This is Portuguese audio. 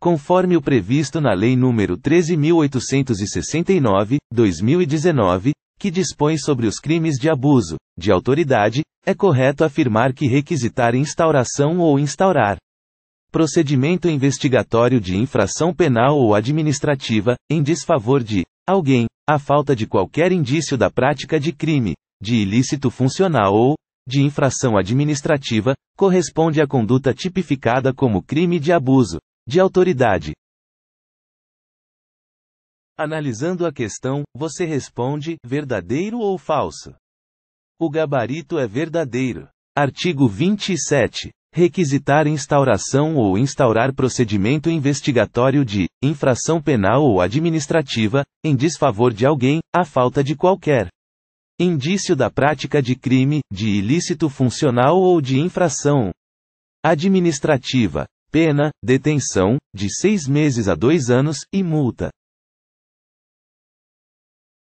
conforme o previsto na Lei nº 13.869, 2019, que dispõe sobre os crimes de abuso de autoridade, é correto afirmar que requisitar instauração ou instaurar procedimento investigatório de infração penal ou administrativa, em desfavor de alguém, a falta de qualquer indício da prática de crime, de ilícito funcional ou de infração administrativa, corresponde à conduta tipificada como crime de abuso de autoridade. Analisando a questão, você responde: verdadeiro ou falso? O gabarito é verdadeiro. Artigo 27. Requisitar instauração ou instaurar procedimento investigatório de infração penal ou administrativa, em desfavor de alguém, a falta de qualquer indício da prática de crime, de ilícito funcional ou de infração administrativa, Pena, detenção, de seis meses a dois anos, e multa.